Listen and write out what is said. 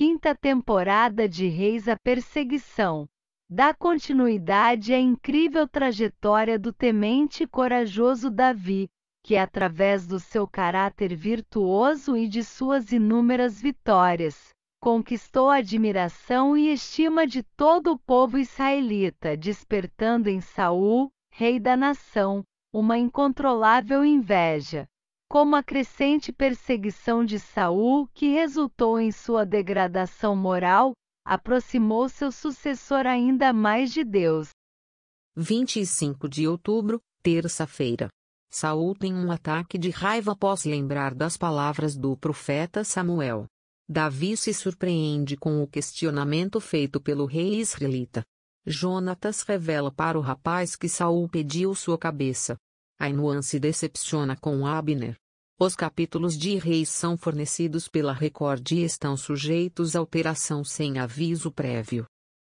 quinta temporada de Reis a Perseguição. Dá continuidade à incrível trajetória do temente e corajoso Davi, que através do seu caráter virtuoso e de suas inúmeras vitórias, conquistou a admiração e estima de todo o povo israelita, despertando em Saul, rei da nação, uma incontrolável inveja como a crescente perseguição de Saul, que resultou em sua degradação moral, aproximou seu sucessor ainda mais de Deus. 25 de outubro, terça-feira. Saul tem um ataque de raiva após lembrar das palavras do profeta Samuel. Davi se surpreende com o questionamento feito pelo rei israelita. Jonatas revela para o rapaz que Saul pediu sua cabeça. Ainuan se decepciona com Abner. Os capítulos de Reis são fornecidos pela Record e estão sujeitos a alteração sem aviso prévio.